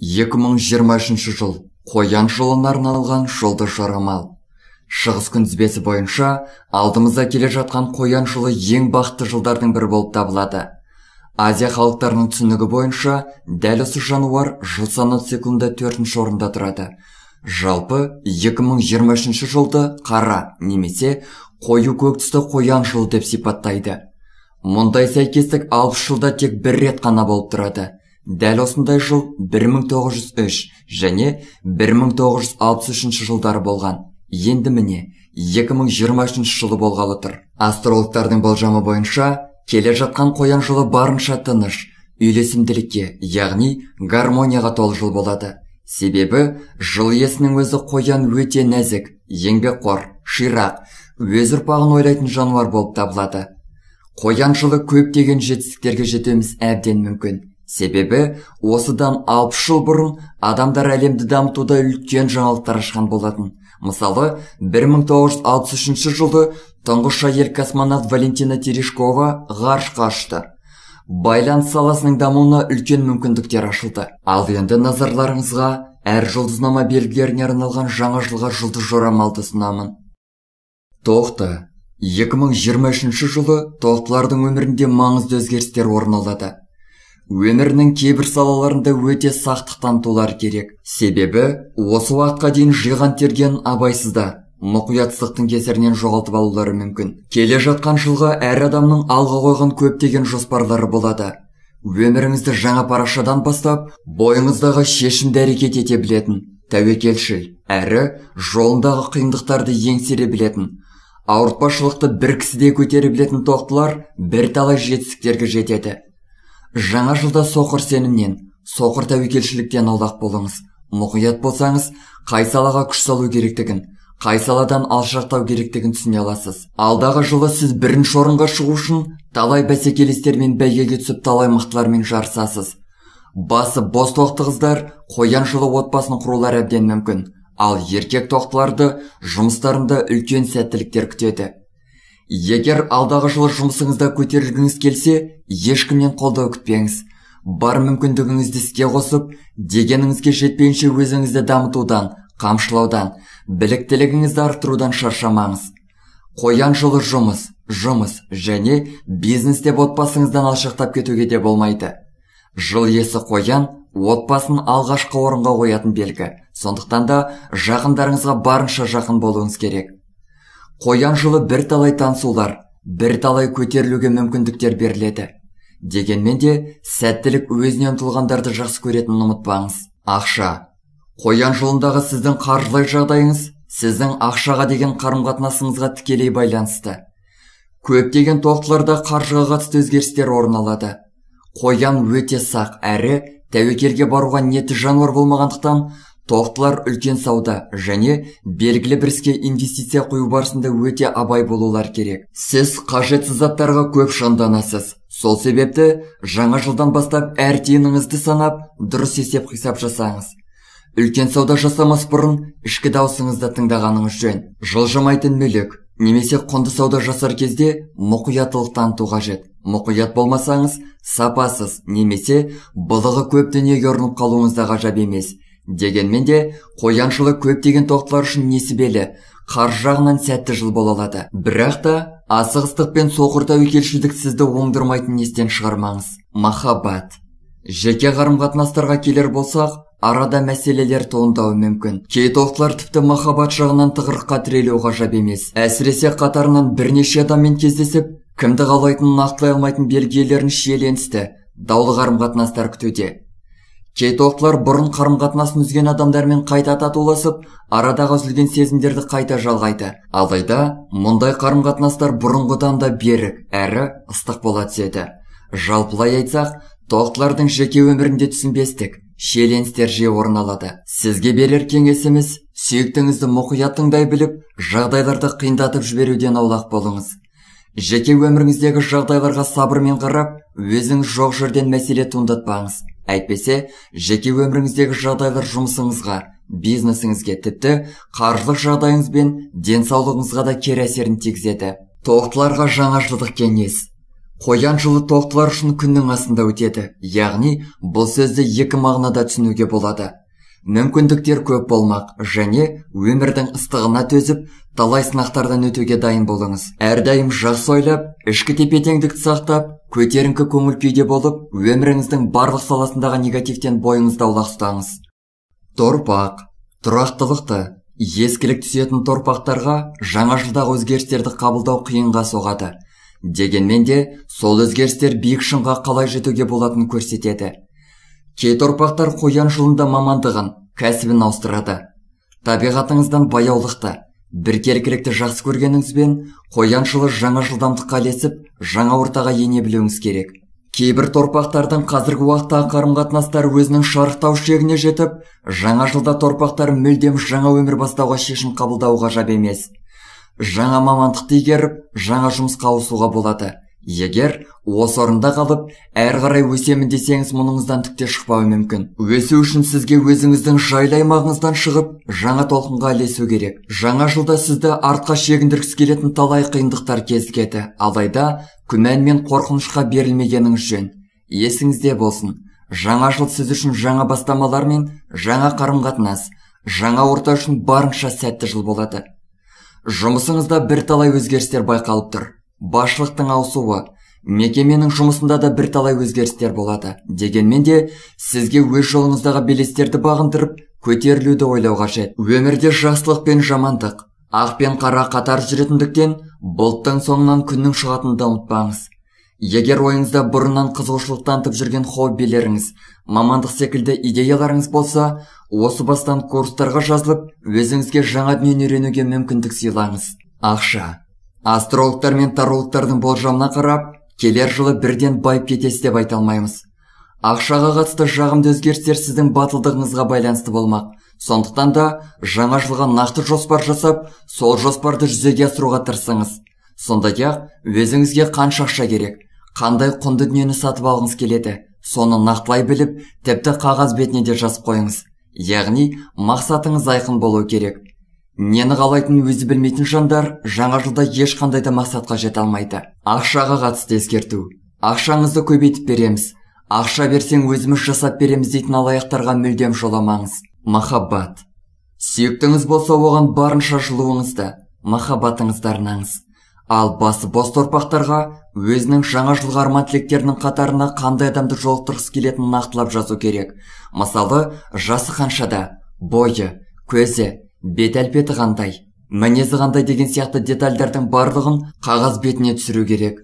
2023 жыл қоян жылына арналған жұлдыз жарамал. шығыс күнтізбесі бойынша алдымызда келе жатқан қоян жылы ең бақытты жылдардың бірі болып табылады азия халықтарының түсінігі бойынша дәл осы жануар жыл санау циклында төртінші орында тұрады жалпы 2023 жылды қара немесе қою көк түсті қоян жылы деп сипаттайды мұндай сәйкестік алпыс жылда тек бір рет қана болып тұрады дәл осындай жыл 1903 және 1963 жылдары болған енді міне 2023 жылы болғалы тұр астрологтардың болжамы бойынша келе жатқан қоян жылы барынша тыныш үйлесімділікке яғни гармонияға толы жыл болады себебі жыл иесінің өзі қоян өте нәзік еңбекқор ширақ өз ұрпағын ойлайтын жануар болып табылады қоян жылы көптеген жетістіктерге жетуіміз әбден мүмкін себебі осыдан алпыс жыл бұрын адамдар әлемді дамытуда үлкен жаңалықтар ашқан болатын мысалы 1963 жылы тұңғыш әйел космонавт валентина терешкова ғарышқа ұшты байланыс саласының дамуына үлкен мүмкіндіктер ашылды ал енді назарларыңызға әр жұлдызнама белгілеріне арналған жаңа жылға жұлдыз жорамалды ұсынамын Тоқты. 2023 жылы тоқтылардың өмірінде маңызды өзгерістер орын алады өмірінің кейбір салаларында өте сақтықтан толар керек. Себебі осы уақытқа дейін жиған терген абайсызда мұқиятсыздықтың кесірінен жоғалтып алулары мүмкін. Келе жатқан жылға әр адамның алға қойған көптеген жоспарлары болады. Өміріңізді жаңа парақшадан бастап, бойыңыздағы шешімді әрекет ете білетін, тәуекелшіл әрі жолындағы қиындықтарды еңсере білетін, ауыртпашылықты бір кісідей көтере білетін тоқтылар бірталай жетістіктерге жетеді жаңа жылда соқыр сенімнен соқыр тәуекелшіліктен аулақ болыңыз мұқият болсаңыз қай салаға күш салу керектігін қай саладан алшақтау керектігін түсіне аласыз алдағы жылы сіз бірінші орынға шығу үшін талай бәсекелестермен бәйгеге түсіп талай мықтылармен жарысасыз басы бос тоқтығыздар қоян жылы отбасын құрулары әбден мүмкін ал еркек тоқтыларды жұмыстарында үлкен сәттіліктер күтеді егер алдағы жылы жұмысыңызда көтерілгіңіз келсе ешкімнен қолдау күтпеңіз бар мүмкіндігіңізді іске қосып дегеніңізге жетпейінше өзіңізді дамытудан қамшылаудан біліктілігіңізді арттырудан шаршамаңыз қоян жылы жұмыс жұмыс және бизнес деп отбасыңыздан алшақтап кетуге де болмайды жыл есі қоян отбасын алғашқы орынға қоятын белгі сондықтан да жақындарыңызға барынша жақын болуыңыз керек қоян жылы бір бірталай бір талай көтерілуге мүмкіндіктер беріледі дегенмен де сәттілік өзіне ұмтылғандарды жақсы көретінін ұмытпаңыз ақша қоян жылындағы сіздің қаржылай жағдайыңыз сіздің ақшаға деген қарым қатынасыңызға тікелей байланысты көптеген тоқтыларда қаржыға қатысты өзгерістер орын алады қоян өте сақ әрі тәуекелге баруға ниетті жануар болмағандықтан Тоқтылар үлкен сауда және белгілі бір іске инвестиция құю барысында өте абай болулар керек сіз қажетсіз заттарға көп шығынданасыз сол себепті жаңа жылдан бастап әр тиыныңызды санап дұрыс есеп қисап жасаңыз үлкен сауда жасамас бұрын ішкі даусыңызды тыңдағаныңыз жөн жылжымайтын мүлік немесе құнды сауда жасар кезде мұқияттылық таныту қажет мұқият болмасаңыз сапасыз немесе былығы көп дүниеге ұрынып қалуыңыз да ғажап емес дегенмен де қояншылық көптеген тоқтылар үшін несібелі қаржы жағынан сәтті жыл бола алады бірақ та асығыстық пен соқыр тәуекелшілдік сізді оңдырмайтынын естен шығармаңыз махаббат жеке қарым қатынастарға келер болсақ арада мәселелер туындауы мүмкін кей тоқтылар тіпті махаббат жағынан тығырыққа тірелу ғажап емес әсіресе қатарынан бірнеше адаммен кездесіп кімді қалайтынын нақтылай алмайтын белгілерін шиеленісті даулы қарым қатынастар күтуде тоқтылар бұрын қарым қатынасын үзген адамдармен қайта татуласып арадағы үзілген сезімдерді қайта жалғайды алайда мұндай қарым қатынастар бұрынғыдан да берік әрі ыстық бола түседі жалпылай айтсақ тоқтылардың жеке өмірінде түсінбестік шиеленістер жиі орын алады сізге берер кеңесіміз сүйіктіңізді мұқият тыңдай біліп жағдайларды қиындатып жіберуден аулақ болыңыз жеке өміріңіздегі жағдайларға сабырмен қарап өзіңіз жоқ жерден мәселе туындатпаңыз әйтпесе жеке өміріңіздегі жағдайлар жұмысыңызға бизнесіңізге тіпті қаржылық жағдайыңыз бен денсаулығыңызға да кері әсерін тигізеді тоқтыларға жылдық кеңес қоян жылы тоқтылар үшін күннің асында өтеді яғни бұл сөзді екі мағынада түсінуге болады мүмкіндіктер көп болмақ және өмірдің ыстығына төзіп талай сынақтардан өтуге дайын болыңыз әрдайым жақсы ойлап ішкі тепе теңдікті сақтап көтеріңкі көңіл күйде болып өміріңіздің барлық саласындағы негативтен бойыңызды аулақ ұстаңыз торпақ тұрақтылықты ескілік түсетін торпақтарға жаңа жылдағы өзгерістерді қабылдау қиынға соғады дегенмен де сол өзгерістер биік шыңға қалай жетуге болатынын көрсетеді кей торпақтар қоян жылында мамандығын кәсібін ауыстырады табиғатыңыздан баяулықты бір жақсы көргеніңізбен қоян жылы жаңа жылдамдыққа ілесіп жаңа ортаға ене білуіңіз керек кейбір торпақтардың қазіргі уақыттағы қарым өзінің шарықтау шегіне жетіп жаңа жылда торпақтар мүлдем жаңа өмір бастауға шешім қабылдауы ғажап емес жаңа мамандықты игеріп жаңа жұмысқа ауысуға болады егер осы орында қалып әр қарай өсемін десеңіз мұныңыздан түк те шықпауы мүмкін өсу үшін сізге өзіңіздің жайлы аймағыңыздан шығып жаңа толқынға ілесу керек жаңа жылда сізді артқа шегіндіргісі келетін талай қиындықтар кезігеді алайда күмән мен қорқынышқа берілмегеніңіз жөн есіңізде болсын жаңа жыл сіз үшін жаңа бастамалар мен жаңа қарым қатынас жаңа орта үшін барынша сәтті жыл болады жұмысыңызда бірталай өзгерістер байқалып тұр басшылықтың ауысуы мекеменің жұмысында да бірталай өзгерістер болады дегенмен де сізге өз жолыңыздағы белестерді бағындырып көтерілуді ойлау қажет өмірде жақсылық пен жамандық ақ пен қара қатар жүретіндіктен бұлттың соңынан күннің шығатынын да ұмытпаңыз егер ойыңызда бұрыннан қызығушылық танытып жүрген хоббилеріңіз мамандық секілді идеяларыңыз болса осы бастан курстарға жазылып өзіңізге жаңа дүниені үйренуге мүмкіндік сыйлаңыз ақша астрологтар мен тарологтардың болжамына қарап келер жылы бірден байып кетесіз деп айта алмаймыз ақшаға қатысты жағымды өзгерістер сіздің батылдығыңызға байланысты болмақ сондықтан да жаңа жылға нақты жоспар жасап сол жоспарды жүзеге асыруға тырысыңыз сондай ақ өзіңізге қанша ақша керек қандай құнды дүниені сатып алғыңыз келеді соны нақтылай біліп тіпті қағаз бетіне де жазып қойыңыз яғни мақсатыңыз айқын болуы керек нені қалайтынын өзі білмейтін жандар жаңа жылда ешқандай да мақсатқа жете алмайды ақшаға қатысты ескерту ақшаңызды көбейтіп береміз ақша берсең өзіміз жасап береміз дейтін алаяқтарға мүлдем жоламаңыз махаббат сүйіктіңіз болса оған барынша жылуыңызды махаббатыңызды арнаңыз ал басы бос торпақтарға өзінің жаңа жылғы арман тілектерінің қатарына қандай адамды жолықтырғысы келетінін нақтылап жазу керек мысалы жасы қаншада бойы көзі бет әлпеті қандай мінезі қандай деген сияқты детальдардың барлығын қағаз бетіне түсіру керек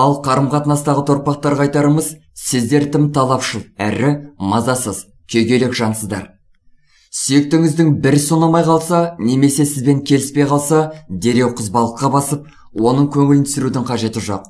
ал қарым қатынастағы торпақтарға айтарымыз сіздер тым талапшыл әрі мазасыз күйгелек жансыздар сүйектіңіздің бір сонамай қалса немесе сізбен келіспей қалса дереу қызбалыққа басып оның көңілін түсірудің қажеті жоқ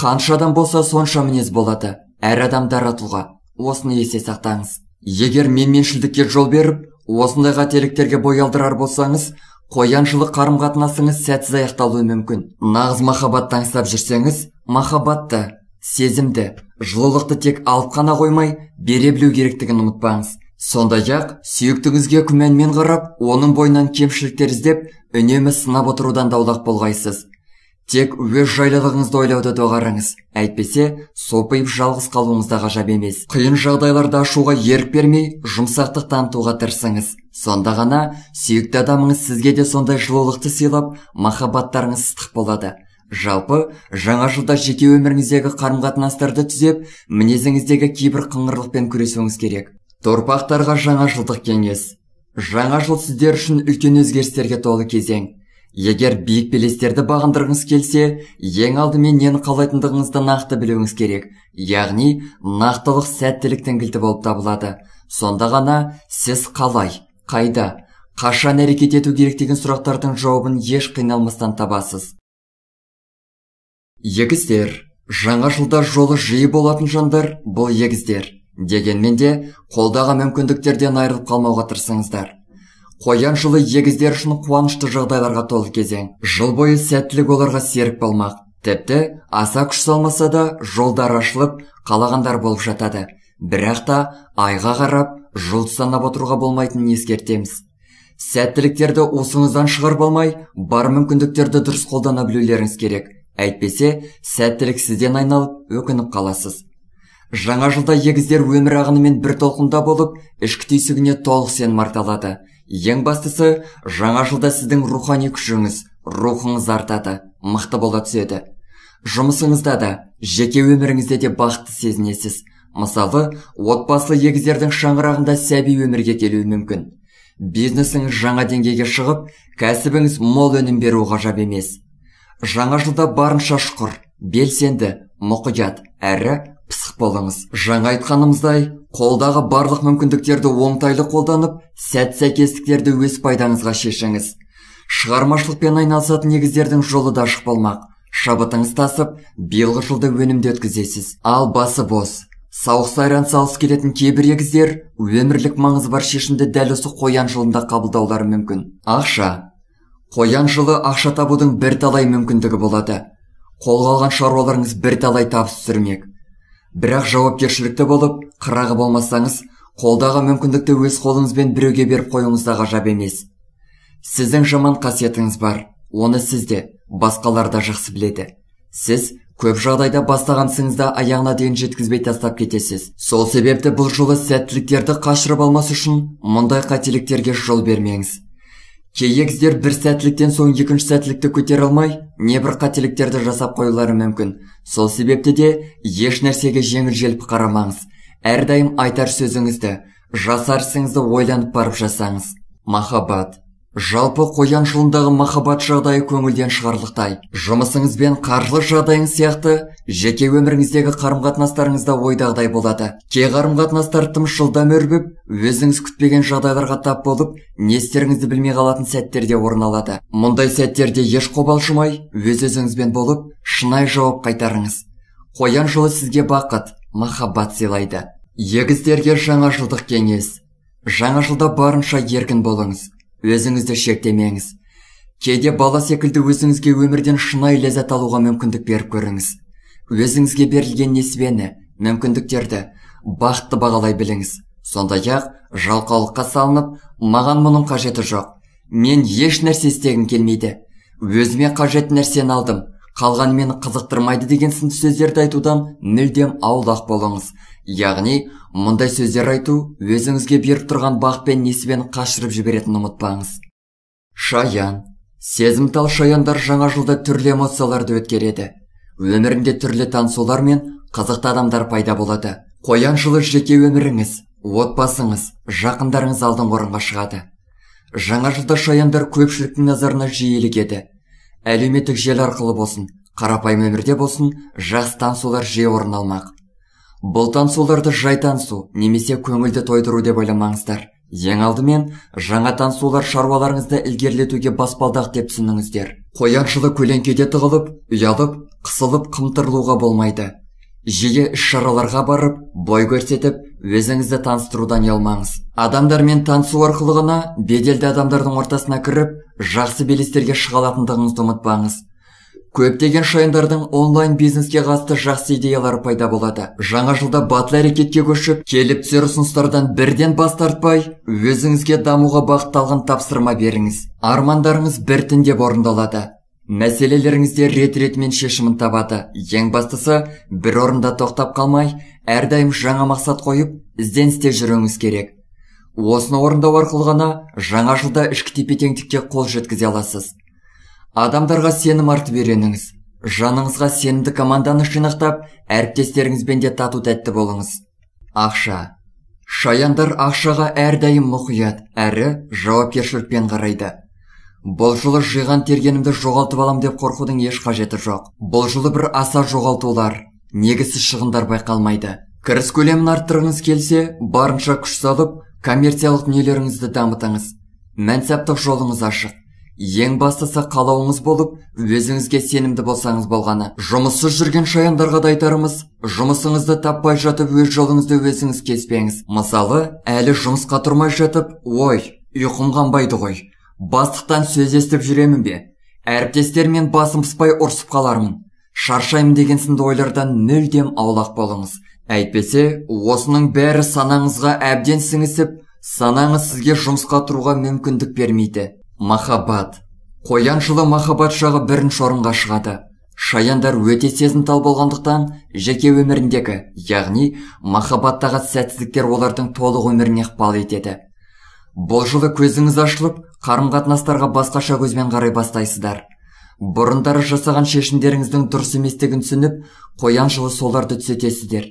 қанша адам болса сонша мінез болады әр адам дара тұлға осыны есте сақтаңыз егер менменшілдікке жол беріп осындай қателіктерге бой алдырар болсаңыз қояншылық қарым қатынасыңыз сәтсіз аяқталуы мүмкін нағыз махаббатты аңсап жүрсеңіз махаббатты сезімді жылылықты тек алып қана қоймай бере білу керектігін ұмытпаңыз сондай ақ сүйіктіңізге күмәнмен қарап оның бойынан кемшіліктер іздеп үнемі сынап отырудан да аулақ болғайсыз тек өз жайлылығыңызды ойлауды доғарыңыз әйтпесе сопиып жалғыз қалуыңыз да ғажап емес қиын жағдайларда ашуға ерік бермей жұмсақтық танытуға тырысыңыз сонда ғана сүйікті адамыңыз сізге де сондай жылулықты сыйлап махаббаттарыңыз ыстық болады жалпы жаңа жылда жеке өміріңіздегі қарым қатынастарды түзеп мінезіңіздегі кейбір қыңырлықпен күресуіңіз керек торпақтарға жаңа жылдық кеңес жаңа жыл сіздер үшін үлкен өзгерістерге толы кезең егер биік белестерді бағындырғыңыз келсе ең алдымен нені қалайтындығыңызды нақты білуіңіз керек яғни нақтылық сәттіліктің кілті болып табылады сонда ғана сіз қалай қайда қашан әрекет ету керек деген сұрақтардың жауабын еш қиналмастан табасыз егіздер жаңа жылда жолы жиі болатын жандар бұл егіздер дегенмен де қолдағы мүмкіндіктерден айырылып қалмауға тырысыңыздар жылы егіздер үшін қуанышты жағдайларға толы кезең жыл бойы сәттілік оларға серік болмақ тіпті аса күш салмаса да жолдары ашылып қалағандар болып жатады бірақ та айға қарап жұлдыз санап отыруға болмайтынын ескертеміз сәттіліктерді осыңыздан шығарып алмай бар мүмкіндіктерді дұрыс қолдана білулеріңіз керек әйтпесе сәттілік сізден айналып өкініп қаласыз жаңа жылда егіздер өмір ағынымен бір толқында болып ішкі түйсігіне толық сенім марталады ең бастысы жаңа жылда сіздің рухани күшіңіз рухыңыз артады мықты бола түседі жұмысыңызда да жеке өміріңізде де бақытты сезінесіз мысалы отбасылы егіздердің шаңырағында сәби өмірге келуі мүмкін бизнесіңіз жаңа деңгейге шығып кәсібіңіз мол өнім беру ғажап емес жаңа жылда барынша шұқыр белсенді мұқият әрі пысық болыңыз жаңа айтқанымыздай қолдағы барлық мүмкіндіктерді оңтайлы қолданып сәт сәйкестіктерді өз пайдаңызға шешіңіз шығармашылықпен айналысатын негіздердің жолы да ашық болмақ шабытыңыз тасып биылғы жылды өнімді өткізесіз ал басы бос сауық сайран салыс келетін кейбір егіздер өмірлік маңызы бар шешімді дәл осы қоян жылында қабылдаулары мүмкін ақша қоян жылы ақша табудың бірталай мүмкіндігі болады қолға алған шаруаларыңыз бірталай табыс түсірмек бірақ жауапкершілікті болып қырағы болмасаңыз қолдағы мүмкіндікті өз қолыңызбен біреуге беріп қоюыңыз да ғажап емес сіздің жаман қасиетіңіз бар оны сіз де басқалар да жақсы біледі сіз көп жағдайда бастаған ісіңізді аяғына дейін жеткізбей тастап кетесіз сол себепті бұл жолы сәттіліктерді қашырып алмас үшін мұндай қателіктерге жол бермеңіз кей бір сәттіліктен соң екінші сәттілікті көтере алмай небір қателіктерді жасап қоюлары мүмкін сол себепті де еш нәрсеге жеңіл желпі қарамаңыз әрдайым айтар сөзіңізді жасар ісіңізді ойланып барып жасаңыз махаббат жалпы қоян жылындағы махаббат жағдайы көңілден шығарлықтай жұмысыңыз бен қаржылы жағдайыңыз сияқты жеке өміріңіздегі қарым да ойдағыдай болады кей қарым қатынастар тым жылдам өрбіп өзіңіз күтпеген жағдайларға тап болып не істеріңізді білмей қалатын сәттер де орын алады мұндай сәттерде еш қобалжымай өз өзіңізбен болып шынайы жауап қайтарыңыз қоян жылы сізге бақыт махаббат сыйлайды егіздерге жылдық кеңес жаңа жылда барынша еркін болыңыз өзіңізді шектемеңіз кейде бала секілді өзіңізге өмірден шынайы ләззат алуға мүмкіндік беріп көріңіз өзіңізге берілген несібені мүмкіндіктерді бақытты бағалай біліңіз сондай ақ жалқаулыққа салынып маған мұның қажеті жоқ мен еш нәрсе істегім келмейді өзіме қажет нәрсені алдым қалғаны мені қызықтырмайды деген сынды сөздерді айтудан мүлдем аулақ болыңыз яғни мұндай сөздер айту өзіңізге беріп тұрған бақ пен несібені қашырып жіберетінін ұмытпаңыз шаян сезімтал шаяндар жаңа жылда түрлі эмоцияларды өткереді өмірінде түрлі танысулар мен қызықты адамдар пайда болады қоян жылы жеке өміріңіз отбасыңыз жақындарыңыз алдыңғы орынға шығады жаңа жылда шаяндар көпшіліктің назарына жиі ілігеді әлеуметтік желі арқылы болсын қарапайым өмірде болсын жақсы танысулар жиі орын алмақ бұл танысуларды жай танысу немесе көңілді тойдыру деп ойламаңыздар ең алдымен жаңа танысулар шаруаларыңызды ілгерілетуге баспалдақ деп түсініңіздер қояншылы көлеңкеде тығылып ұялып қысылып қымтырылуға болмайды жиі іс шараларға барып бой көрсетіп өзіңізді таныстырудан ұялмаңыз адамдармен танысу арқылы ғана беделді адамдардың ортасына кіріп жақсы белестерге шыға алатындығыңызды ұмытпаңыз көптеген шайындардың онлайн бизнеске қатысты жақсы идеялары пайда болады жаңа жылда батыл әрекетке көшіп келіп түсер ұсыныстардан бірден бас өзіңізге дамуға бағытталған тапсырма беріңіз армандарыңыз біртіндеп орындалады мәселелеріңізде рет ретімен шешімін табады ең бастысы бір орында тоқтап қалмай әрдайым жаңа мақсат қойып ізденісте жүруіңіз керек осыны орындау арқылы ғана жаңа жылда ішкі тепе теңдікке қол жеткізе аласыз адамдарға сенім артып үйреніңіз жаныңызға сенімді команданы жинақтап әріптестеріңізбен де тату тәтті болыңыз ақша шаяндар ақшаға әрдайым мұқият әрі жауапкершілікпен қарайды бұл жылы жиған тергенімді жоғалтып алам деп қорқудың еш қажеті жоқ бұл жылы бір аса жоғалтулар негізсіз шығындар байқалмайды кіріс көлемін арттырғыңыз келсе барынша күш салып коммерциялық дүниелеріңізді дамытыңыз мәнсаптық жолыңыз ашық ең бастысы қалауыңыз болып өзіңізге сенімді болсаңыз болғаны жұмыссыз жүрген шаяндарға да айтарымыз жұмысыңызды таппай жатып өз жолыңызды өзіңіз кеспеңіз мысалы әлі жұмысқа тұрмай жатып ой ұйқым қанбайды ғой бастықтан сөз естіп жүремін бе әріптестермен басым пыспай ұрсып қалармын шаршаймын деген сынды ойлардан мүлдем аулақ болыңыз әйтпесе осының бәрі санаңызға әбден сіңісіп санаңыз сізге жұмысқа тұруға мүмкіндік бермейді махаббат қоян жылы махаббат жағы бірінші орынға шығады шаяндар өте сезімтал болғандықтан жеке өміріндегі яғни махаббаттағы сәтсіздіктер олардың толық өміріне ықпал етеді бұл жылы көзіңіз ашылып қарым қатынастарға басқаша көзбен қарай бастайсыздар бұрындары жасаған шешімдеріңіздің дұрыс еместігін түсініп қоян жылы соларды түзетесіздер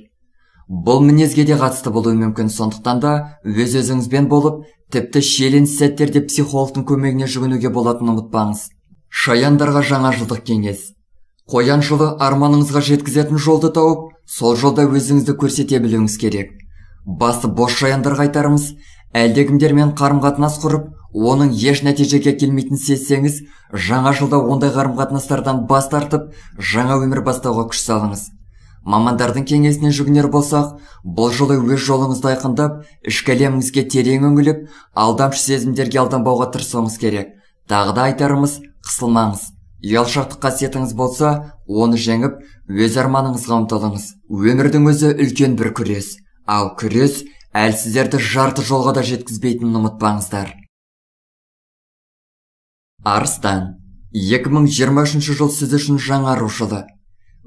бұл мінезге де қатысты болуы мүмкін сондықтан да өз өзіңізбен болып тіпті шиеленіс сәттерде психологтың көмегіне жүгінуге болатынын ұмытпаңыз шаяндарға жаңа жылдық кеңес қоян жылы арманыңызға жеткізетін жолды тауып сол жолда өзіңізді көрсете білуіңіз керек басы бос шаяндарға айтарымыз әлдекімдермен қарым қатынас құрып оның еш нәтижеге келмейтінін сезсеңіз жаңа жылда ондай қарым қатынастардан бас тартып жаңа өмір бастауға күш салыңыз мамандардың кеңесіне жүгінер болсақ бұл жолы өз жолыңызды айқындап ішкі әлеміңізге терең үңіліп алдамшы сезімдерге алданбауға тырысуыңыз керек тағы да айтарымыз қысылмаңыз ұялшақтық қасиетіңіз болса оны жеңіп өз арманыңызға ұмтылыңыз өмірдің өзі үлкен бір күрес ал күрес әлсіздерді жарты жолға да жеткізбейтінін ұмытпаңыздар арыстан 2023 жыл сіз үшін жаңару жылы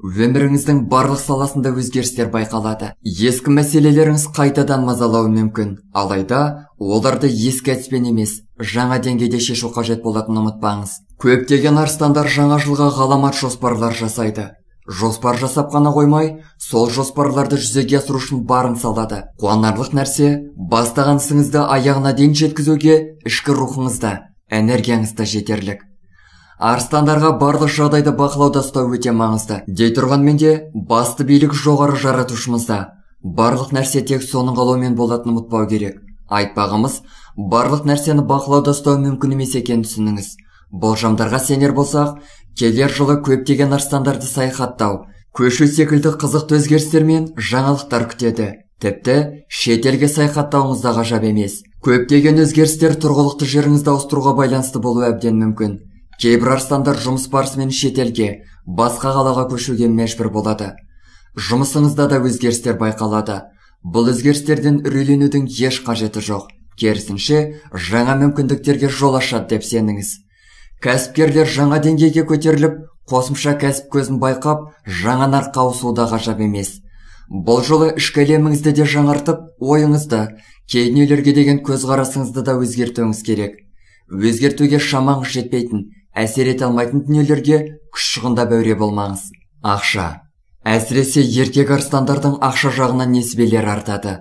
өміріңіздің барлық саласында өзгерістер байқалады ескі мәселелеріңіз қайтадан мазалауы мүмкін алайда оларды ескі әдіспен емес жаңа деңгейде шешу қажет болатынын ұмытпаңыз көптеген арыстандар жаңа жылға ғаламат жоспарлар жасайды жоспар жасап қана қоймай сол жоспарларды жүзеге асыру үшін барын салады қуанарлық нәрсе бастаған ісіңізді аяғына дейін жеткізуге ішкі рухыңыз да жетерлік арыстандарға барлық жағдайды бақылауда ұстау өте маңызды дей тұрғанмен де басты билік жоғары жаратушымызда барлық нәрсе тек соның қалауымен болатынын ұмытпау керек айтпағымыз барлық нәрсені бақылауда ұстау мүмкін емес екенін түсініңіз болжамдарға сенер болсақ келер жылы көптеген арыстандарды саяхаттау көшу секілді қызықты өзгерістер мен жаңалықтар күтеді тіпті шетелге саяхаттауыңыз да ғажап емес көптеген өзгерістер тұрғылықты жеріңізді ауыстыруға байланысты болуы әбден мүмкін кейбір арыстандар жұмыс барысымен шетелге басқа қалаға көшуге мәжбүр болады жұмысыңызда да өзгерістер байқалады бұл өзгерістерден үрейленудің еш қажеті жоқ керісінше жаңа мүмкіндіктерге жол ашады деп сеніңіз кәсіпкерлер жаңа деңгейге көтеріліп қосымша кәсіп көзін байқап жаңа нарыққа ауысуы да ғажап емес бұл жолы ішкі әлеміңізді де жаңартып ойыңызды дүниелерге деген көзқарасыңызды да өзгертуіңіз керек өзгертуге шамаңыз жетпейтін әсер ете алмайтын дүниелерге күш шығында бәуре болмаңыз ақша әсіресе еркек арыстандардың ақша жағынан несібелері артады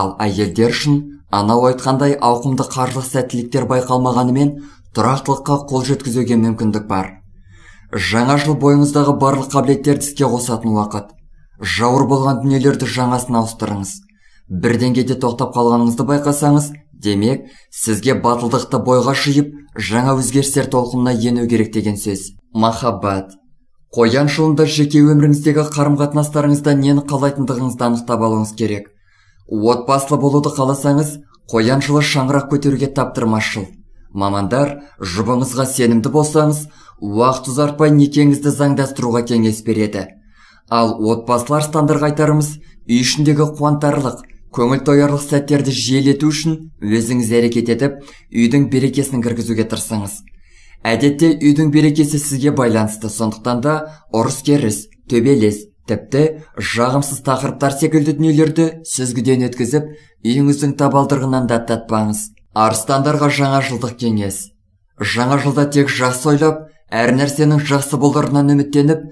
ал әйелдер үшін анау айтқандай ауқымды қаржылық сәттіліктер байқалмағанымен тұрақтылыққа қол жеткізуге мүмкіндік бар жаңа жыл бойыңыздағы барлық қабілеттерді іске қосатын уақыт жауыр болған дүниелерді жаңасын ауыстырыңыз бір деңгейде тоқтап қалғаныңызды байқасаңыз демек сізге батылдықты бойға жиып жаңа өзгерістер толқынына ену керек деген сөз махаббат қоян шылында жеке өміріңіздегі қарым қатынастарыңызда нені қалайтындығыңызды анықтап алуыңыз керек отбасылы болуды қаласаңыз қоян жылы шаңырақ көтеруге таптырмашыл. мамандар жұбыңызға сенімді болсаңыз уақыт ұзартпай некеңізді заңдастыруға кеңес береді ал отбасылар стандарт айтарымыз үй ішіндегі қуантарлық көңіл тоярлық сәттерді жиілету үшін өзіңіз әрекет етіп үйдің берекесін кіргізуге тырысыңыз әдетте үйдің берекесі сізге байланысты сондықтан да ұрыс керіс төбелес тіпті жағымсыз тақырыптар секілді дүниелерді сүзгіден өткізіп үйіңіздің табалдырығынан даттатпаңыз арыстандарға жаңа жылдық кеңес жаңа жылда тек жақсы ойлап әр нәрсенің жақсы боларынан үміттеніп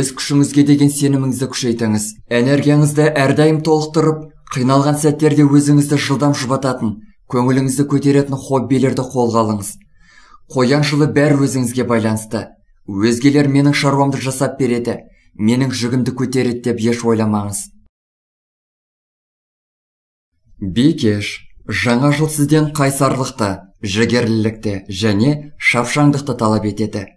өз күшіңізге деген сеніміңізді күшейтіңіз энергияңызды әрдайым толықтырып қиналған сәттерде өзіңізді жылдам жұбататын көңіліңізді көтеретін хоббилерді қолға алыңыз қоян жылы бәрі өзіңізге байланысты өзгелер менің шаруамды жасап береді менің жүгімді көтереді деп еш ойламаңыз бикеш жаңа жыл сізден қайсарлықты жігерлілікті және шапшаңдықты талап етеді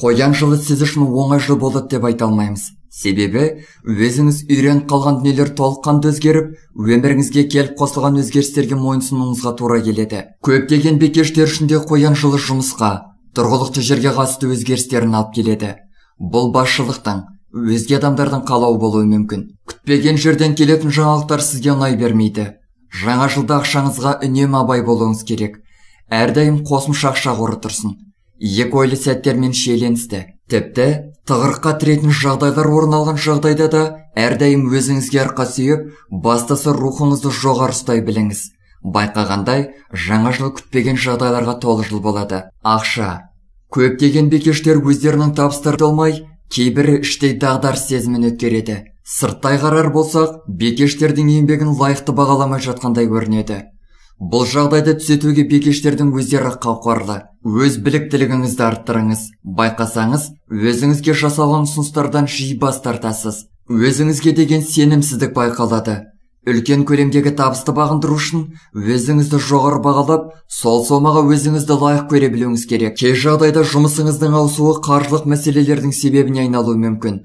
қоян жылы сіз үшін оңай жыл болады деп айта алмаймыз себебі өзіңіз үйреніп қалған дүниелер толыққанды өзгеріп өміріңізге келіп қосылған өзгерістерге мойынсынуыңызға тура келеді көптеген бекештер ішінде қоян жылы жұмысқа тұрғылықты жерге қатысты өзгерістерін алып келеді бұл басшылықтың өзге адамдардың қалауы болуы мүмкін күтпеген жерден келетін жаңалықтар сізге ұнай бермейді жаңа жылда ақшаңызға үнемі абай болуыңыз керек әрдайым қосымша ақша қоры тұрсын екі ойлы сәттермен шиеленісті тіпті тығырыққа тіретін жағдайлар орын алған жағдайда да әрдайым өзіңізге арқа сүйеп бастысы рухыңызды жоғары ұстай біліңіз байқағандай жаңа жыл күтпеген жағдайларға толы жыл болады ақша көптеген бикештер өздерінің табыстары алмай кейбірі іштей дағдарыс сезімін өткереді сырттай қарар болсақ бекештердің еңбегін лайықты бағаламай жатқандай көрінеді бұл жағдайды түзетуге бекештердің өздері қауқарлы өз біліктілігіңізді арттырыңыз байқасаңыз өзіңізге жасалған ұсыныстардан жиі бас тартасыз өзіңізге деген сенімсіздік байқалады үлкен көлемдегі табысты бағындыру үшін өзіңізді жоғары бағалап сол сомаға өзіңізді лайық көре білуіңіз керек кей жағдайда жұмысыңыздың ауысуы қаржылық мәселелердің себебіне айналуы мүмкін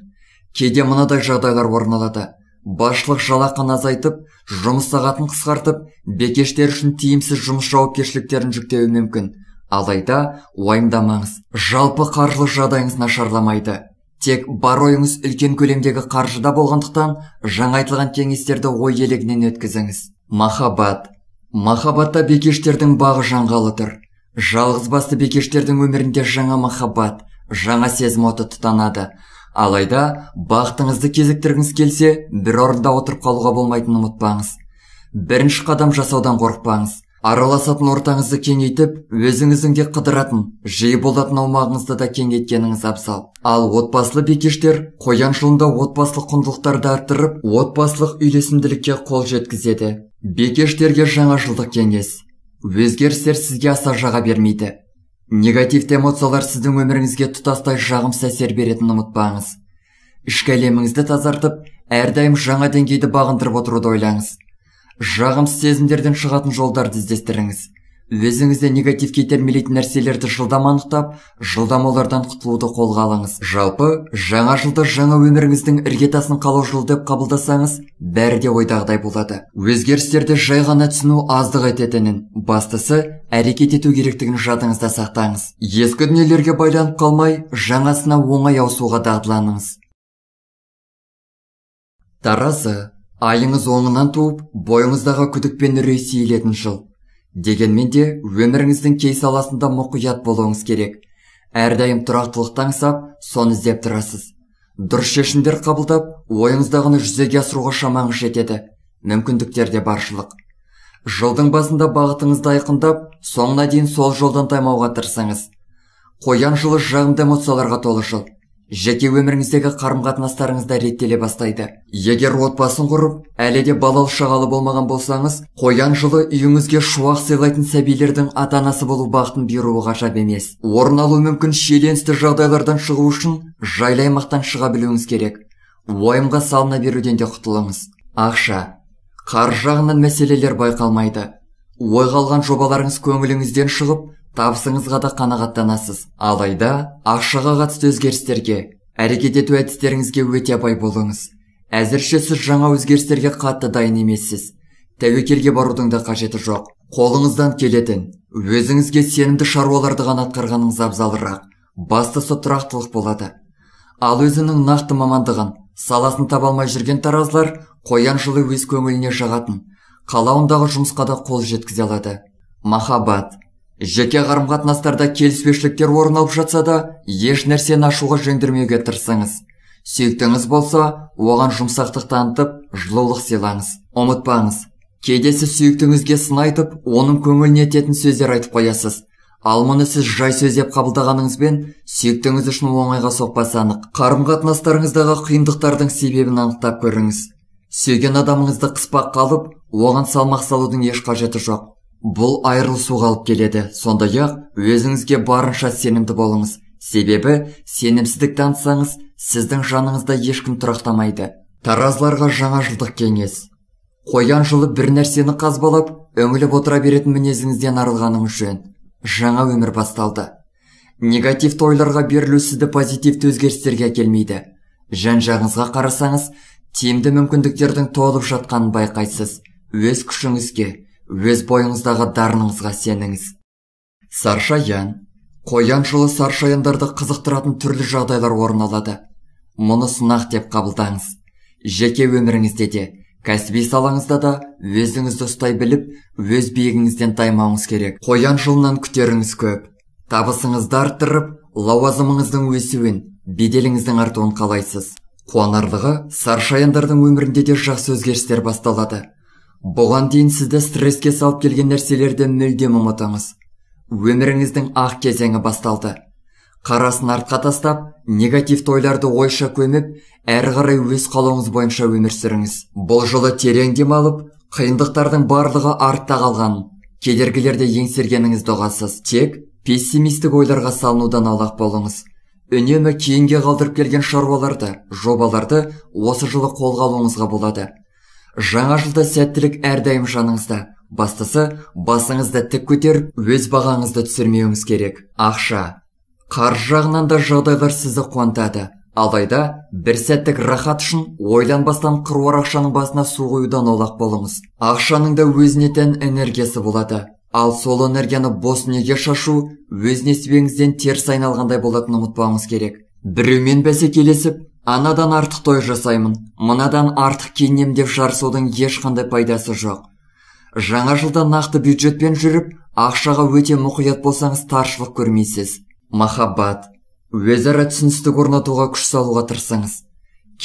кейде мынадай жағдайлар орын алады басшылық жалақыны азайтып жұмыс сағатын қысқартып бекештер үшін тиімсіз жұмыс жауапкершіліктерін жүктеуі мүмкін алайда уайымдамаңыз жалпы қаржылық жағдайыңыз нашарламайды тек бар ойыңыз үлкен көлемдегі қаржыда болғандықтан жаңа айтылған кеңестерді ой елегінен өткізіңіз махаббат Махабатта бекештердің бағы жанғалы тұр жалғызбасты бекештердің өмірінде жаңа махаббат жаңа сезім оты тұтанады алайда бақытыңызды кезіктіргіңіз келсе бір орында отырып қалуға болмайтынын ұмытпаңыз бірінші қадам жасаудан қорықпаңыз араласатын ортаңызды кеңейтіп өзіңіздің де қыдыратын жиі болатын аумағыңызды да кеңейткеніңіз абзал ал отбасылы бикештер қоян жылында отбасылық құндылықтарды арттырып отбасылық үйлесімділікке қол жеткізеді бекештерге жаңа жылдық кеңес өзгерістер сізге аса жаға бермейді негативті эмоциялар сіздің өміріңізге тұтастай жағымсыз әсер беретінін ұмытпаңыз ішкі әлеміңізді тазартып әрдайым жаңа деңгейді бағындырып отыруды ойлаңыз жағымсыз сезімдерден шығатын жолдарды іздестіріңіз өзіңізді негативке итермелейтін нәрселерді жылдам анықтап жылдам олардан құтылуды қолға алыңыз жалпы жаңа жылды жаңа өміріңіздің іргетасын қалау жылы деп қабылдасаңыз бәрі де ойдағыдай болады өзгерістерді жай ғана түсіну аздық ететінін бастысы әрекет ету керектігін жадыңызда сақтаңыз ескі дүниелерге байланып қалмай жаңасына оңай ауысуға дағдыланыңыз таразы айыңыз оңынан туып бойыңыздағы күдік пен үрей сейілетін жыл дегенмен де өміріңіздің кей саласында мұқият болуыңыз керек әрдайым тұрақтылықты таңсап соны іздеп тұрасыз дұрыс шешімдер қабылдап ойыңыздағыны жүзеге асыруға шамаңыз жетеді мүмкіндіктер де баршылық жылдың басында бағытыңызды айқындап соңына дейін сол жолдан таймауға тырысыңыз қоян жылы жағымды эмоцияларға толы жыл жеке өміріңіздегі қарым қатынастарыңыз да реттеле бастайды егер отбасын құрып әлі де балалы шағалы болмаған болсаңыз қоян жылы үйіңізге шуақ сыйлайтын сәбилердің ата анасы болу бақытын беруі ғажап емес орын алуы мүмкін шиеленісті жағдайлардан шығу үшін жайлы аймақтан шыға білуіңіз керек уайымға салына беруден де құтылыңыз ақша қаржы жағынан мәселелер байқалмайды ойға алған жобаларыңыз көңіліңізден шығып табысыңызға да қанағаттанасыз алайда ақшаға қатысты өзгерістерге әрекет ету әдістеріңізге өте абай болыңыз әзірше сіз жаңа өзгерістерге қатты дайын емессіз тәуекелге барудың да қажеті жоқ қолыңыздан келетін өзіңізге сенімді шаруаларды ғана атқарғаныңыз абзалырақ бастысы тұрақтылық болады ал өзінің нақты мамандығын саласын таба алмай жүрген таразылар қоян жылы өз көңіліне жағатын қалауындағы жұмысқа да қол жеткізе алады махаббат жеке қарым қатынастарда келіспеушіліктер орын алып жатса да еш нәрсені ашуға жеңдірмеуге тырысыңыз сүйіктіңіз болса оған жұмсақтық танытып жылулық сыйлаңыз ұмытпаңыз кейде сіз сүйіктіңізге сын айтып оның көңіліне тиетін сөздер айтып қоясыз ал мұны сіз жай сөз деп қабылдағаныңызбен сүйіктіңіз үшін оңайға соқпасы анық қарым қатынастарыңыздағы қиындықтардың себебін анықтап көріңіз сүйген адамыңызды қыспаққа алып оған салмақ салудың еш қажеті жоқ бұл айырылысуға қалып келеді сондай ақ өзіңізге барынша сенімді болыңыз себебі сенімсіздік танытсаңыз сіздің жаныңызда ешкім тұрақтамайды таразыларға жаңа жылдық кеңес қоян жылы бір нәрсені қазбалап үңіліп отыра беретін мінезіңізден арылғаныңыз жөн жаңа өмір басталды негативті ойларға берілу сізді позитивті өзгерістерге әкелмейді жан жағыңызға қарасаңыз тиімді мүмкіндіктердің толып жатқанын байқайсыз өз күшіңізге өз бойыңыздағы дарыныңызға сеніңіз саршаян қоян жылы саршаяндарды қызықтыратын түрлі жағдайлар орын алады мұны сынақ деп қабылдаңыз жеке өміріңізде де кәсіби салаңызда да өзіңізді ұстай біліп өз биігіңізден таймауыңыз керек қоян жылынан күтеріңіз көп табысыңызды арттырып лауазымыңыздың өсуін беделіңіздің артуын қалайсыз қуанарлығы саршаяндардың өмірінде де жақсы өзгерістер басталады бұған дейін сізді стресске салып келген нәрселерді мүлдем ұмытыңыз өміріңіздің ақ кезеңі басталды қарасын артқа тастап негативті ойларды ойша көміп әрі қарай өз қалауыңыз бойынша өмір сүріңіз бұл жылы терең демалып қиындықтардың барлығы артта қалған кедергілерді еңсергеніңізді ұғасыз тек пессимистік ойларға салынудан аулақ болыңыз үнемі кейінге қалдырып келген шаруаларды жобаларды осы жылы қолға алуыңызға болады жаңа жылда сәттілік әрдайым жаныңызда бастысы басыңызды тік көтеріп өз бағаңызды түсірмеуіңіз керек ақша қаржы жағынан да жағдайлар сізді қуантады алайда бір сәттік рахат үшін ойланбастан қыруар ақшаның басына су құюдан аулақ болыңыз ақшаның да өзіне тән энергиясы болады ал сол энергияны бос неге шашу өз несібеңізден теріс айналғандай болатынын ұмытпауыңыз керек біреумен бәсекелесіп анадан артық той жасаймын мынадан артық киінем деп жарысудың ешқандай пайдасы жоқ жаңа жылда нақты бюджетпен жүріп ақшаға өте мұқият болсаңыз таршылық көрмейсіз махаббат өзара түсіністік орнатуға күш салуға тырысыңыз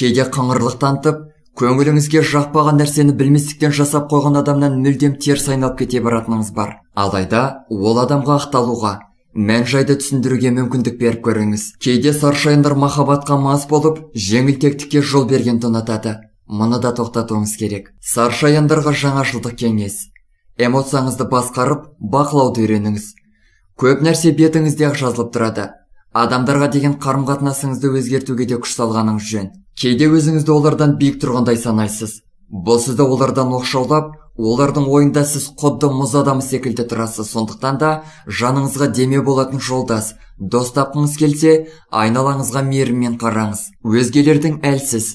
кейде қыңырлық танытып көңіліңізге жақпаған нәрсені білместіктен жасап қойған адамнан мүлдем теріс айналып кете баратыныңыз бар алайда ол адамға ақталуға мән жайды түсіндіруге мүмкіндік беріп көріңіз кейде саршайындар махаббатқа мас болып жеңілтектікке жол берген ұнатады мұны да тоқтатуыңыз керек саршаяндарға жылдық кеңес эмоцияңызды басқарып бақылауды үйреніңіз көп нәрсе бетіңізде ақ жазылып тұрады адамдарға деген қарым қатынасыңызды өзгертуге де күш салғаныңыз жөн кейде өзіңізді олардан биік тұрғандай санайсыз бұл сізді олардан оқшаулап олардың ойында сіз құдды мұз адам секілді тұрасыз сондықтан да жаныңызға деме болатын жолдас дос тапқыңыз келсе айналаңызға мейіріммен қараңыз өзгелердің әлсіз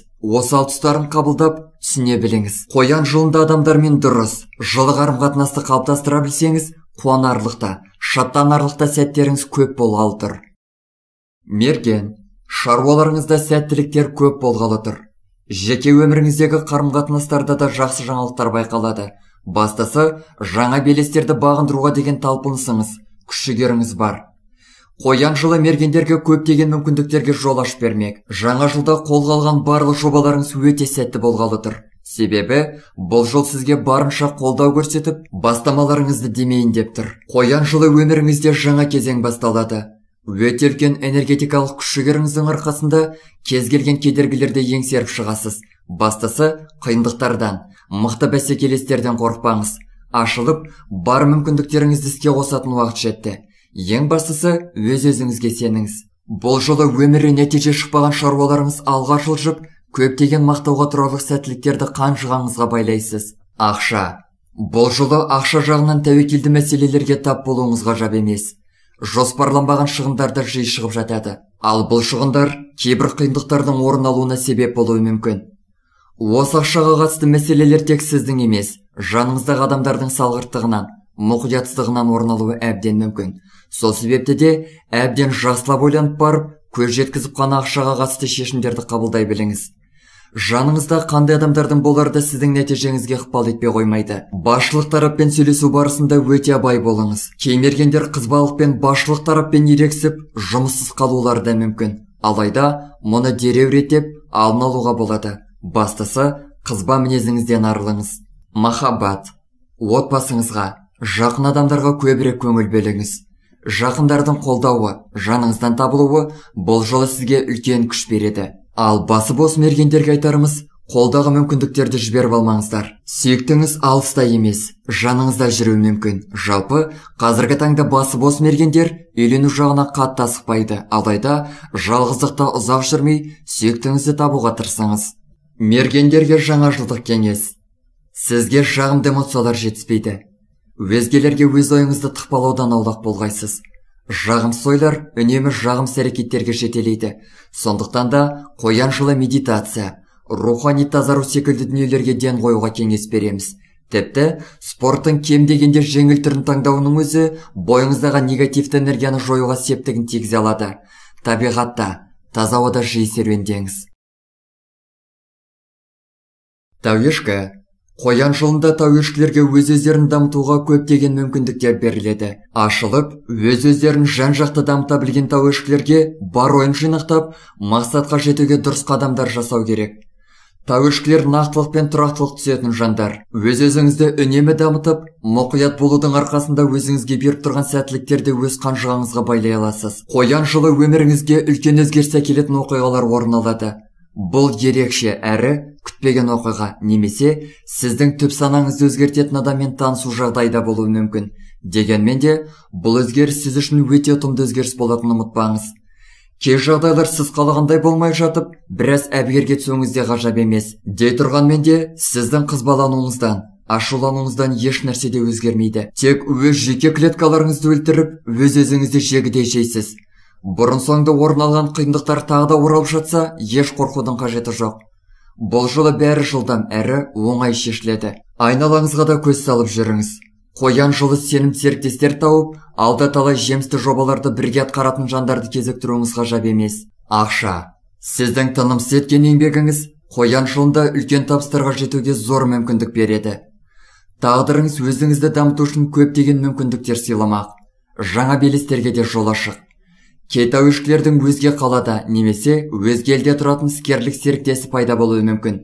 осал тұстарын қабылдап түсіне біліңіз қоян жылында адамдармен дұрыс жылы қарым қатынасты қалыптастыра білсеңіз қуанарлық та шаттанарлық сәттеріңіз көп болғалы тұр мерген шаруаларыңызда сәттіліктер көп болғалы жеке өміріңіздегі қарым қатынастарда да жақсы жаңалықтар байқалады бастысы жаңа белестерді бағындыруға деген талпынысыңыз күш жігеріңіз бар қоян жылы мергендерге көптеген мүмкіндіктерге жол ашып бермек жаңа жылда қолға алған барлық жобаларыңыз өте сәтті болғалы тұр себебі бұл жыл сізге барынша қолдау көрсетіп бастамаларыңызды демейін деп тұр қоян жылы өміріңізде жаңа кезең басталады өте энергетикалық күш арқасында кез келген кедергілерді еңсеріп шығасыз бастысы қиындықтардан мықты бәсекелестерден қорықпаңыз ашылып бар мүмкіндіктеріңізді іске қосатын уақыт жетті ең бастысы өз өзіңізге сеніңіз бұл жолы өмірі нәтиже шықпаған шаруаларыңыз алға жылжып көптеген мақтауға тұрарлық сәттіліктерді қанжығаңызға байлайсыз ақша бұл жолы ақша жағынан тәуекелді мәселелерге тап болуыңызға ғажап емес жоспарланбаған шығындарда жиі шығып жатады ал бұл шығындар кейбір қиындықтардың орын алуына себеп болуы мүмкін осы ақшаға қатысты мәселелер тек сіздің емес жаныңыздағы адамдардың салғырттығынан мұқиятсыздығынан орын алуы әбден мүмкін сол себепті де әбден жақсылап ойланып барып көз жеткізіп қана ақшаға қатысты шешімдерді қабылдай біліңіз жаныңызда қандай адамдардың боларды да сіздің нәтижеңізге ықпал етпей қоймайды басшылық тараппен сөйлесу барысында өте абай болыңыз кей мергендер қызбалықпен басшылық тараппен ерексіп жұмыссыз қалулары да мүмкін алайда мұны дереу реттеп алдын алуға болады бастысы қызба мінезіңізден арылыңыз махаббат отбасыңызға жақын адамдарға көбірек көңіл бөліңіз жақындардың қолдауы жаныңыздан табылуы бұл жолы сізге үлкен күш береді ал басы бос мергендерге айтарымыз қолдағы мүмкіндіктерді жіберіп алмаңыздар сүйіктіңіз алыста емес жаныңызда жүруі мүмкін жалпы қазіргі таңда басы бос мергендер үйлену жағына қатты асықпайды алайда жалғыздықта ұзақ жүрмей сүйіктіңізді табуға тырысыңыз мергендерге жаңа жылдық кеңес сізге жағымды эмоциялар жетіспейді өзгелерге өз ойыңызды тықпалаудан аулақ болғайсыз Жағым сойлар үнемі жағымсыз әрекеттерге жетелейді сондықтан да қоян жылы медитация рухани тазару секілді дүниелерге ден қоюға кеңес береміз тіпті спорттың кем дегенде жеңіл түрін таңдауының өзі бойыңыздағы негативті энергияны жоюға септігін тигізе алады табиғатта таза ауада жиі серуендеңіз тәуешкі қоян жолында тәуелшілерге өз өздерін дамытуға көптеген мүмкіндіктер беріледі ашылып өз өздерін жан жақты дамыта білген тәуелшілерге бар ойын жинақтап мақсатқа жетуге дұрыс қадамдар жасау керек тәуелшілер нақтылық пен тұрақтылық түсетін жандар өз өзіңізді үнемі дамытып мұқият болудың арқасында өзіңізге беріп тұрған сәттіліктерді өз қанжығаңызға байлай аласыз қоян жылы өміріңізге үлкен өзгеріс әкелетін оқиғалар орын алады бұл ерекше әрі күтпеген оқиға немесе сіздің түп санаңызды өзгертетін адаммен танысу жағдайда болуы мүмкін дегенмен де бұл өзгеріс сіз үшін өте ұтымды өзгеріс болатынын ұмытпаңыз кей жағдайлар сіз қалағандай болмай жатып біраз әбігерге түсуіңіз де ғажап емес дей тұрғанмен де сіздің қызбалануыңыздан ашулануыңыздан еш нәрсе де өзгермейді тек өз жеке клеткаларыңызды өлтіріп өз өзіңізді жегідей жейсіз бұрын соңды орын алған қиындықтар тағы да оралып жатса еш қорқудың қажеті жоқ бұл жылы бәрі жылдам әрі оңай шешіледі айналаңызға да көз салып жүріңіз қоян жылы сенім серіктестер тауып алда талай жемісті жобаларды бірге атқаратын жандарды кезіктіруіңіз ғажап емес ақша сіздің тынымсыз еткен еңбегіңіз қоян жылында үлкен табыстарға жетуге зор мүмкіндік береді тағдырыңыз өзіңізді дамыту үшін көптеген мүмкіндіктер сыйламақ жаңа белестерге де жол ашық кетәуішкілердің өзге қалада немесе өзге елде тұратын іскерлік серіктесі пайда болуы мүмкін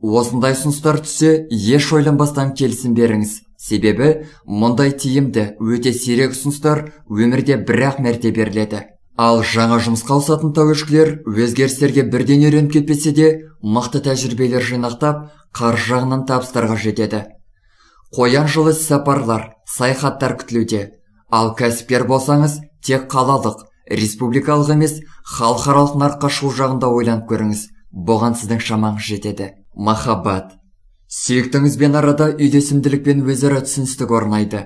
осындай ұсыныстар түссе еш ойланбастан келісім беріңіз себебі мұндай тиімді өте сирек ұсыныстар өмірде бір ақ мәрте беріледі ал жаңа жұмысқа ауысатын тәуішкілер өзгерістерге бірден үйреніп кетпесе де мықты тәжірибелер жинақтап қаржы жағынан табыстарға жетеді қоян жылы сапарлар саяхаттар күтілуде ал кәсіпкер болсаңыз тек қалалық республикалық емес халықаралық нарыққа шығу жағында ойланып көріңіз бұған сіздің шамаңыз жетеді махаббат сүйіктіңізбен арада үйлесімділік пен өзара түсіністік орнайды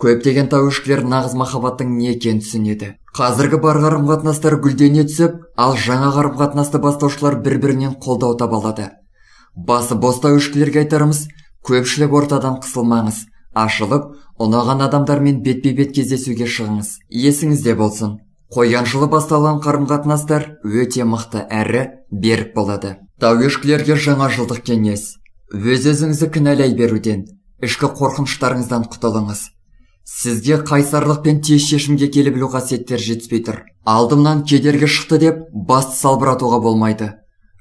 көптеген тәуішкілер нағыз махаббаттың не екенін түсінеді қазіргі бар қарым қатынастар гүлдене түсіп ал жаңа қарым қатынасты бастаушылар бір бірінен қолдау таба алады басы бос тәуішкілерге айтарымыз көпшілік ортадан қысылмаңыз ашылып ұнаған адамдармен бетпе бет кездесуге шығыңыз есіңізде болсын жылы басталған қарым қатынастар өте мықты әрі берік болады тәуешкілерге жаңа жылдық кеңес өз өзіңізді кінәлай беруден ішкі қорқыныштарыңыздан құтылыңыз сізге қайсарлық пен тез шешімге келе білу қасиеттер жетіспей алдымнан кедергі шықты деп бас салбыратуға болмайды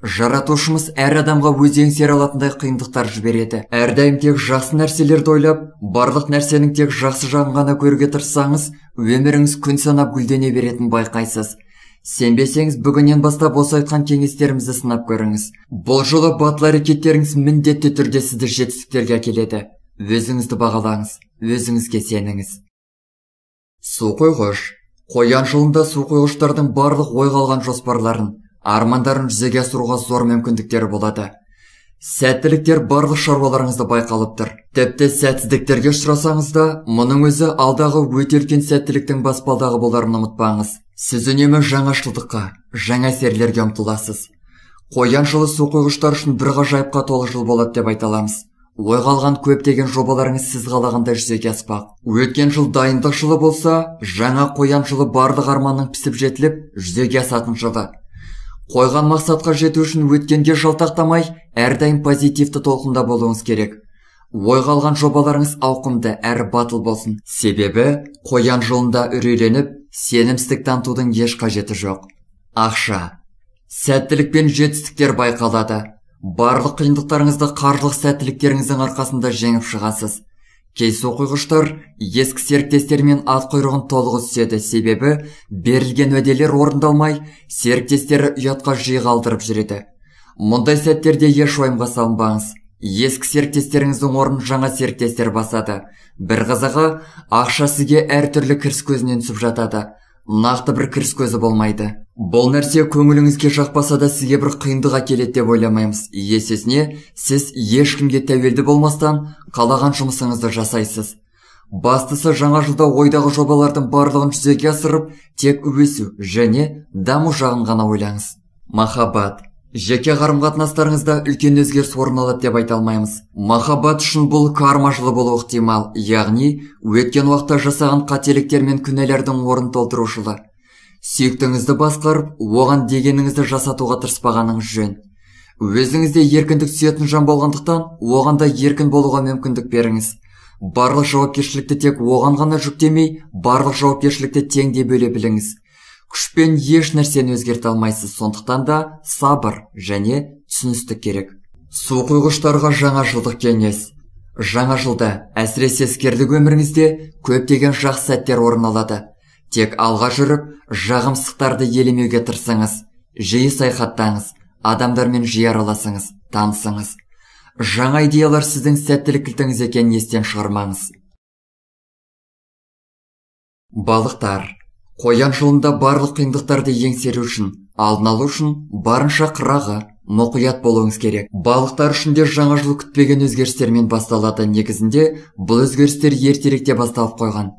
жаратушымыз әр адамға өзі еңсере алатындай қиындықтар жібереді әрдайым тек жақсы нәрселерді ойлап барлық нәрсенің тек жақсы жағын ғана көруге тырыссаңыз өміріңіз күн санап гүлдене беретінін байқайсыз сенбесеңіз бүгіннен бастап осы айтқан кеңестерімізді сынап көріңіз бұл жолы батыл әрекеттеріңіз міндетті түрде сізді жетістіктерге әкеледі өзіңізді бағалаңыз өзіңізге сеніңіз су қойғыш қоян жылында су қойғыштардың барлық ой қалған жоспарларын армандарын жүзеге асыруға зор мүмкіндіктер болады сәттіліктер барлық шаруаларыңызда байқалып тұр тіпті сәтсіздіктерге ұшырасаңыз да мұның өзі алдағы өте үлкен сәттіліктің баспалдағы боларын ұмытпаңыз сіз үнемі жаңашылдыққа жаңа әсерлерге ұмтыласыз қоян жылы су құйғыштар үшін бір ғажайыпқа толы жыл болады деп айта аламыз ойға алған көптеген жобаларыңыз сіз қалағандай жүзеге аспақ өткен жыл дайындық жылы болса жаңа қоян жылы барлық арманның пісіп жетіліп жүзеге асатын жылы қойған мақсатқа жету үшін өткенге жалтақтамай әрдайым позитивті толқында болуыңыз керек ойға алған жобаларыңыз ауқымды әрі батыл болсын себебі қоян жолында үрейленіп сенімсіздік танытудың еш қажеті жоқ ақша сәттілік пен жетістіктер байқалады барлық қиындықтарыңызды қаржылық сәттіліктеріңіздің арқасында жеңіп шығасыз кейс оқиғыштар ескі серіктестермен ат құйрығын толық үзіседі себебі берілген уәделер орындалмай серіктестері ұятқа жиі қалдырып жүреді мұндай сәттерде еш уайымға салынбаңыз ескі серіктестеріңіздің орнын жаңа серіктестер басады бір қызығы ақша сізге әртүрлі кіріс көзінен түсіп жатады нақты бір кіріс көзі болмайды бұл нәрсе көңіліңізге жақпаса да сізге бір қиындық әкеледі деп ойламаймыз есесіне сіз ешкімге тәуелді болмастан қалаған жұмысыңызды жасайсыз бастысы жаңа жылда ойдағы жобалардың барлығын жүзеге асырып тек өсу және даму жағын ғана ойлаңыз махаббат Жеке қарым қатынастарыңызда үлкен өзгеріс орын алады деп айта алмаймыз. Махаббат үшін бұл карма жылы болуы ықтимал, яғни өткен уақытта жасаған қателіктер мен күнәлардың орнын толтырушылы Сүйіктіңізді басқарып, оған дегеніңізді жасатуға тырыспағаныңыз жөн. Өзіңізде еркіндік сүйетін жан болғандықтан, оған да еркін болуға мүмкіндік беріңіз. Барлық жауапкершілікті тек оған ғана жүктемей, барлық жауапкершілікті тең де бөле біліңіз күшпен еш нәрсені өзгерте алмайсыз сондықтан да сабыр және түсіністік керек су қойғыштарға жаңа жылдық кеңес жаңа жылда әсіресе іскерлік өміріңізде көптеген жақсы сәттер орын алады тек алға жүріп жағымсықтарды елемеуге тырысыңыз жиі саяхаттаңыз адамдармен жиі араласыңыз танысыңыз жаңа идеялар сіздің сәттілік кілтіңіз екенін естен шығармаңыз балықтар қоян жылында барлық қиындықтарды еңсеру үшін алдын алу үшін барынша қырағы мұқият болуыңыз керек балықтар үшін де жаңа жыл күтпеген өзгерістермен басталады негізінде бұл өзгерістер ертеректе басталып қойған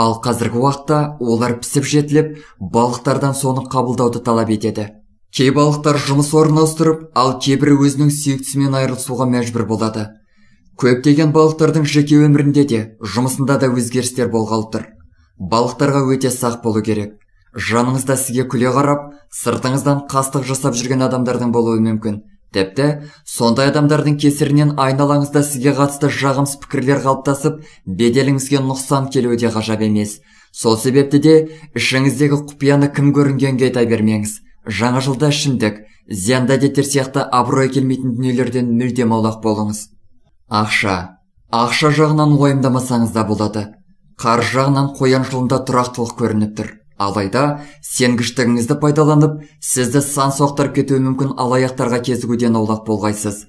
ал қазіргі уақытта олар пісіп жетіліп балықтардан соны қабылдауды талап етеді кей балықтар жұмыс орнын ауыстырып ал кейбірі өзінің сүйіктісімен айырылысуға мәжбүр болады көптеген балықтардың жеке өмірінде де жұмысында да өзгерістер болғалы тұр балықтарға өте сақ болу керек жаныңызда сізге күле қарап сыртыңыздан қастық жасап жүрген адамдардың болуы мүмкін тіпті сондай адамдардың кесірінен айналаңызда сізге қатысты жағымсыз пікірлер қалыптасып беделіңізге нұқсан келуі де ғажап емес сол себепті де ішіңіздегі құпияны кім көрінгенге айта бермеңіз жаңа жылда ішімдік зиянды әдеттер сияқты абырой келмейтін дүниелерден мүлдем аулақ болыңыз ақша ақша жағынан уайымдамасаңыз да болады қаржы жағынан қоян жылында тұрақтылық көрініп тұр алайда сенгіштігіңізді пайдаланып сізді сан соқтырып кетуі мүмкін алаяқтарға кезігуден аулақ болғайсыз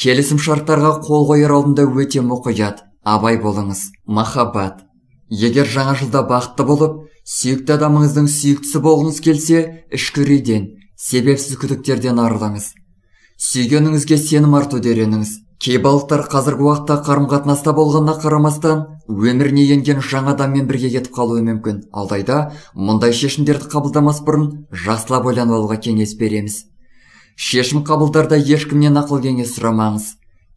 келісім шарттарға қол қояр алдында өте мұқият абай болыңыз махаббат егер жаңа жылда бақытты болып сүйікті адамыңыздың сүйіктісі болғыңыз келсе ішкі себепсіз күдіктерден арылыңыз сүйгеніңізге сенім артуды үйреніңіз балықтар қазіргі уақытта қарым қатынаста болғанына қарамастан өміріне енген жаңа адаммен бірге кетіп қалуы мүмкін алдайда мұндай шешімдерді қабылдамас бұрын жақсылап ойланып алуға кеңес береміз шешім қабылдарда ешкімнен ақыл кеңес сұрамаңыз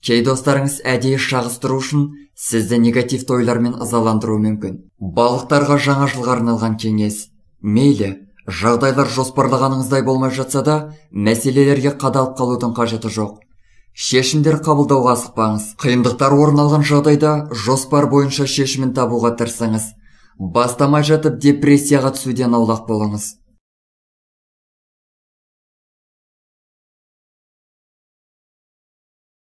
кей достарыңыз әдейі шағыстыру үшін сізді негативті ойлармен ызаландыруы мүмкін балықтарға жаңа жылға арналған кеңес мейлі жағдайлар жоспарлағаныңыздай болмай жатса да мәселелерге қадалып қалудың қажеті жоқ шешімдер қабылдауға асықпаңыз қиындықтар орын алған жағдайда жоспар бойынша шешімін табуға тырысыңыз бастамай жатып депрессияға түсуден аулақ болыңыз